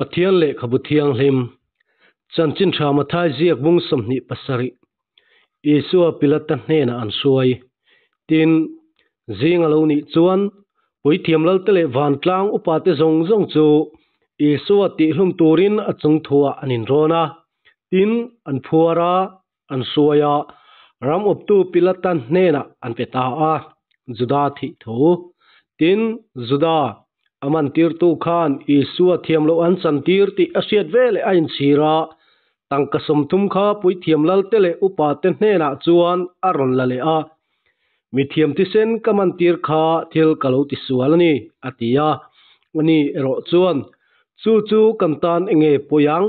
pathian le khabu thiang hlem chan chin tha ma thai ji ak bung sam ni pasari yesu a pilata hne na an suai tin zing alo ni chuan pui thiam lal tele van tlang upa te zong zong chu yesu a ti hlum turin a chung thua anin rona tin an phuara an na an peta a juda thi tho tin aman tir tu khan i suwa thiam lo an chan tir ti a siat ve le a chira tang ka som thum kha pui thiam lal te le upa te hne na chuan a ron la le a mi thiam ti sen kaman tir kha thil kalo ti sual ni atia ani ro chuan chu chu kan tan enge poyang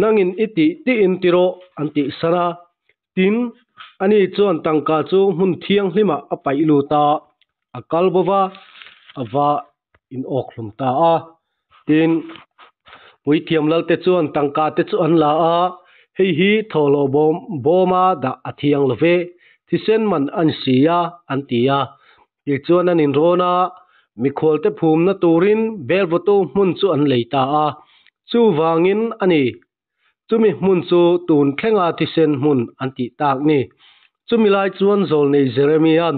nangin iti ti in tiro anti sara tin ani chuan tangka chu hmun thiang hlima apai luta akalbova awa in awk hlum ta a tin puithiam lalte chuan tangka te chu an la a hei hi tholo bom boma da athiang love thi sen man an sia an tia ye chuan an in rona mi khol te phum na turin bel votu mun chu an leita a chu wangin ani chumi mun chu tun thlenga thi sen mun an ti tak ni chumi lai chuan zol nei jeremian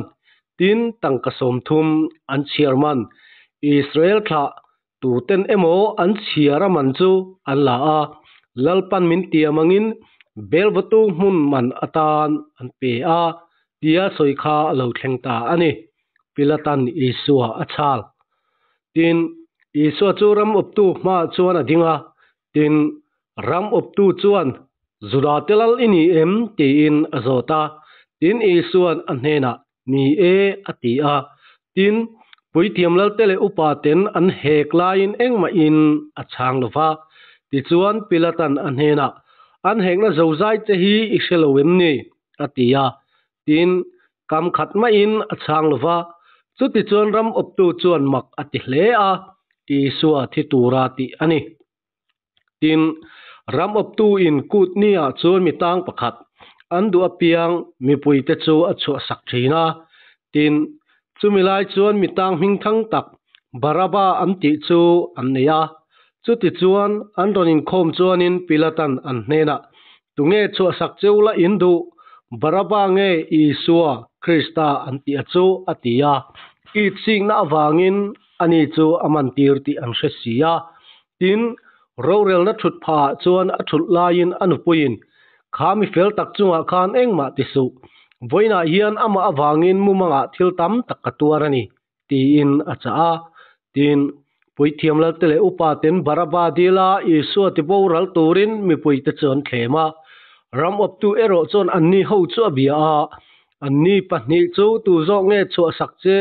tin tangka som thum an chairman israel tha tu ten emo an chiara man chu an la a lalpan min tia mangin belwatu mun man atan an pe a tia soikha lo thlengta ani pilatan isua achal tin isua chu ram optu ma chuan adinga tin ram optu chuan zura telal ini em te in azota tin isuan anhena ni e atia tin ปุ่ยเทียมเล่าเตลอุปาเตนอันเฮกลายนเองมาอินอัจางลูฟ้าติจวนปิลตันอันเฮนะอันเฮกนะเจ้าใจเจฮีอิเชลวิมนีอัติยาตินกำขัดมาอินอัจางลูฟ้าสุดติจวนรำอบตัวจวนมักอัติเลียกิสวาทิตูราติอันนี้ตินรำอบตัวอินกูดเนียจวนมีตังประคัดอันดูอพียงมีปุยเตจูอัจฉรสักทีนะติน sumilai chuan mitang hming thang tak baraba an ti chu an neya chu ti chuan an ron in khom chuan in pilatan an hne na tu nge chu sak cheu la in du baraba nge i suwa krista an ti achu atia i ching na wangin ani chu aman ti an tin rorel na thut pha chuan a thut lain tak chunga khan engma ti voina hian ama awangin mumanga thiltam takatuarani ti in acha tin pui thiamla tele upa ten baraba dila isu ti boral turin mi pui te chon thlema ram up to ero chon anni ho chu bia anni pahni chu tu zo nge chu sakche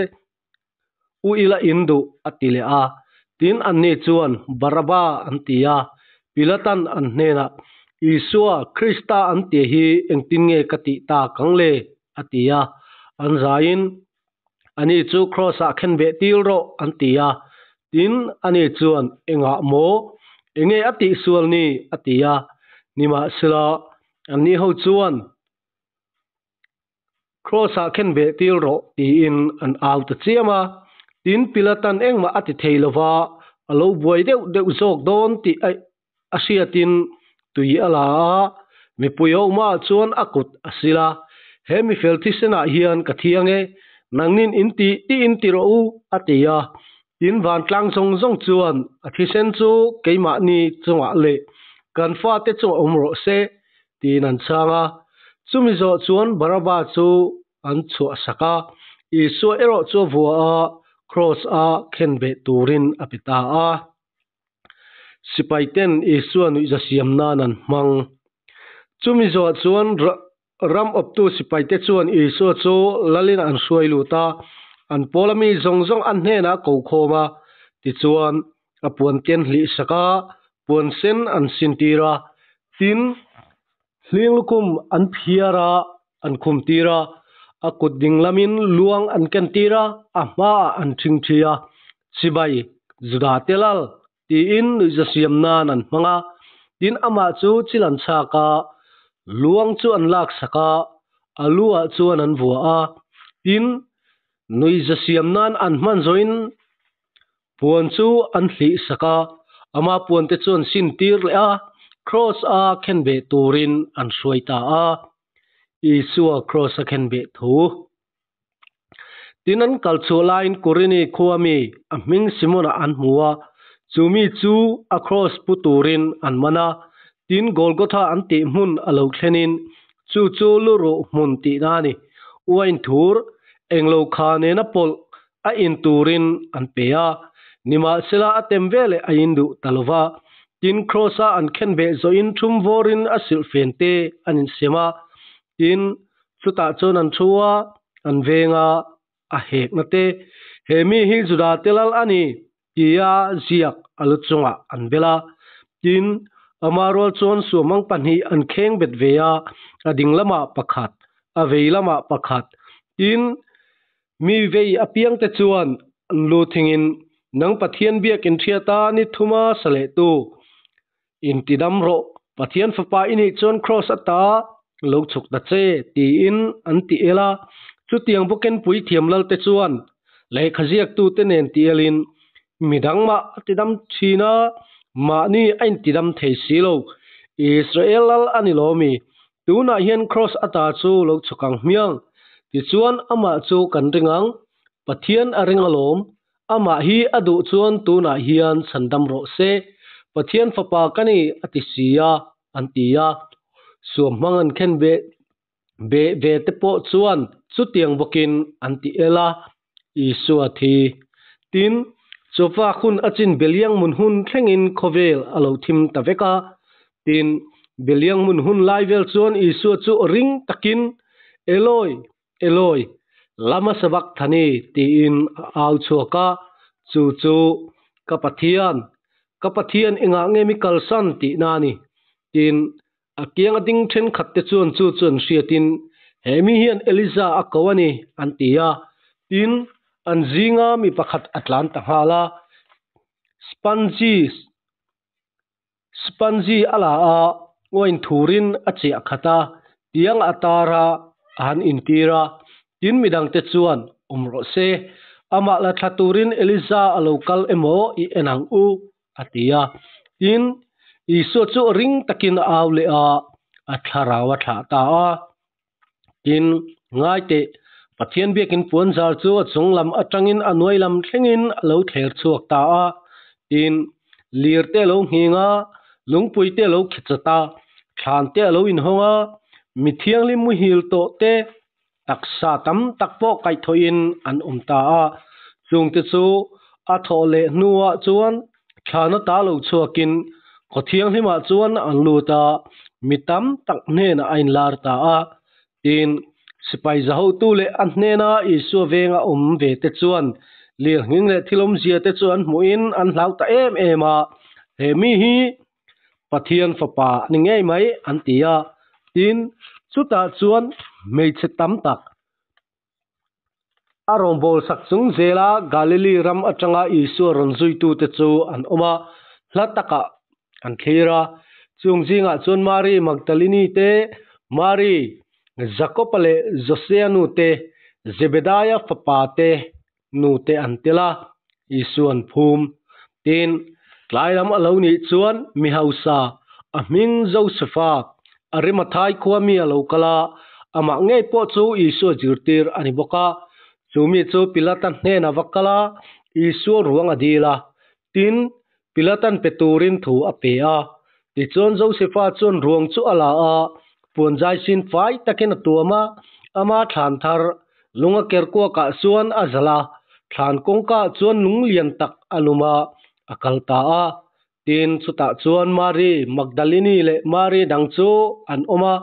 u ila indu atile a tin anni chuan baraba antia pilatan an hnena isua krista an te hi engtin nge kati ta atia an zain ani chu cross a ah khen ve til ro an tia tin ani chuan enga ah mo enge ati sual ni atia nima sila ani ho chuan cross a ah khen ve til ro ti in an alt chiama tin pilatan engma ati theilowa alo buai deuh deuh zok don ti asiatin tui ala mi puyo ma chuan akut asila mi hemi felthi sena hian kathiange nangnin inti ti inti ro u atia in van tlang song song chuan a thi sen chu keima ni chunga le kan fa te chu omro um se ti an changa chumi zo chuan baraba chu an chu asaka isu ero chu vua a cross a khenbe turin apita a sipaiten isu anu ja siamna nan mang chumi zo chuan ram op tu sipai te chuan i so chu lalin an suai luta an polami zong zong an na ko khoma ti chuan a puan ten hli saka puan sen an sintira tin hling lukum an phiara an khum tira a kut ding lamin luang an ken tira a hma an thing thia chibai zuda telal ti in nuja siam nan an hmanga tin ama chu chilan chaka luang chu an lak saka alua chuan an vua a tin nui za siam nan an man zoin puan chu an hli saka ama puan te chuan sin tir le a cross a khen be turin an hruaita a isua cross a khen be thu tinan kal chu lain kurini khuami a ming simona an muwa chumi chu across puturin an mana tin golgotha an ti hmun alo thlenin chu chu lu ro hmun tih na ni uain thur englo kha ne na pol a in turin an pea nima sela atem vele a in du talova tin krosa an khen be zo in thum vorin a sil fen te an in sema tin chuta chon an thuwa an venga a hek na te hemi hi juda telal ani tia ziak alu chunga an bela tin amarol chuan suamang pahnih an kheng bet ve a a ding lama pakhat a vei lama pakhat in mi vei apiang te chuan an lu thingin nang pathian biak in thiata ni thuma sale tu in tidam ro pathian fapa ini chuan cross ata lo chuk da che ti in an ti ela chu tiang buken pui thiam lal te chuan lai khaziak tu te nen ti elin midangma tidam china mani ain tidam thei si lo israel al ani tu na hian cross ata chu lo chukang miang ti chuan ama chu kan ringang pathian a ring alom ama hi adu chuan tu na hian chandam ro se pathian fa pa kani ati sia antia su mangan khen be be ve te po chuan chu tiang bokin anti ela isu athi tin sofa khun achin beliang mun hun thlengin khovel alo thim ta veka tin beliang mun hun laivel i isu chu ring takin eloi eloi lama sabak thani ti in au choka chu chu kapathian kapathian inga nge mi kalsan ti nani tin akiang ading then khatte chon chu chon hriatin hemi hian eliza akawani antia tin an zinga mi pakhat atlan ta hala spongy spongy ala a oin thurin achi akhata tiang atara han intira tin midang te chuan umro se ama la thaturin eliza local emo i enang u atia tin i so chu ring takin aw le a atharawa tha ta a tin ngai te pathian biakin ở trong in a nuôi atangin anuailam in lâu thler chuak ta a tin lir te lo bụi lungpui te lo ta thlan te lo in honga mithiang lim mu tắc to te tắc tam cái thôi in an umta a chung te chu a tho le nuwa chuan thlan ta lo có ko thiang mà chuan an lu ta mi tak tắc na anh lar ta a tin sipai zaho tu le an hnena isu venga um ve te chuan lir nging le thilom zia te chuan muin an hlau ta em em ema he mi hi pathian fapa ni ngei mai an tia tin chuta chuan mei che tam tak arom bol sak chung zela galili ram atanga isu ronzui tu te chu an oma hlataka an thira chung jinga chon mari magdalini te mari zakopale josea nu te zebedaya fapa te nu te antela isuan phum tin tlailam alo ni chuan mi hausa aming josepha arimathai khwami alo kala ama nge po chu isu jirtir aniboka, boka chumi chu pilatan hne na vakala, isu ruang adila tin pilatan peturin thu apea ti chon josepha chon ruang chu ala a puanzai sin fai takin a tuama ama thlan thar lunga kerko ka suan a zala thlan kongka chuan nung lian tak aluma akal ta a tin chuta chuan mari magdalini le mari dang chu an oma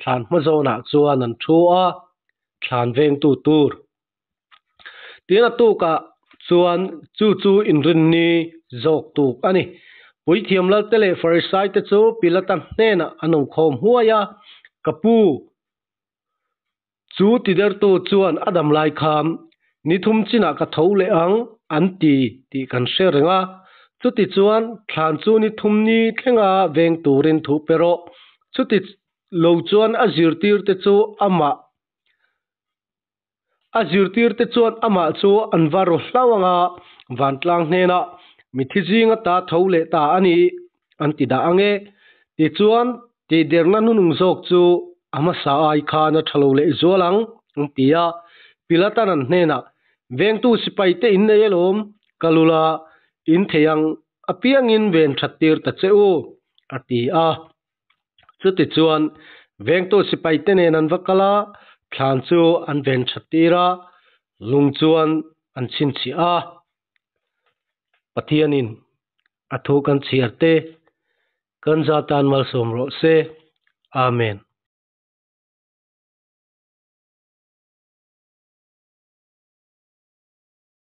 thlan ma zona chuan an thu a thlan veng tu tur tin a tu ka chuan chu chu in rin ni zok tu ani pui thiam lal te le first side te chu pilata hne na ano khom huaya kapu chu tider tu chuan adam lai kham ni thum china ka tho le ang an ti ti kan she renga chu ti chuan thlan chu ni thum ni thlenga veng turin thu pero chu ti lo chuan azir tir te chu ama azir tir te chuan ama chu anwar hlawanga vantlang hne na mithizinga ta thole ta ani antida ange ti chuan ti derna nu nung jok chu ama sa ai khana thalo le zolang antia pilatan an hne veng tu sipai te in ne lom kalula in theyang apiang in ven thattir ta cheu ati a chu ti chuan veng tu sipai te nen an vakala thlan chu an ven thattira lung chuan an chin chi a पथियानीन अथो कन सिरते कन जातान मल सोमरो से आमेन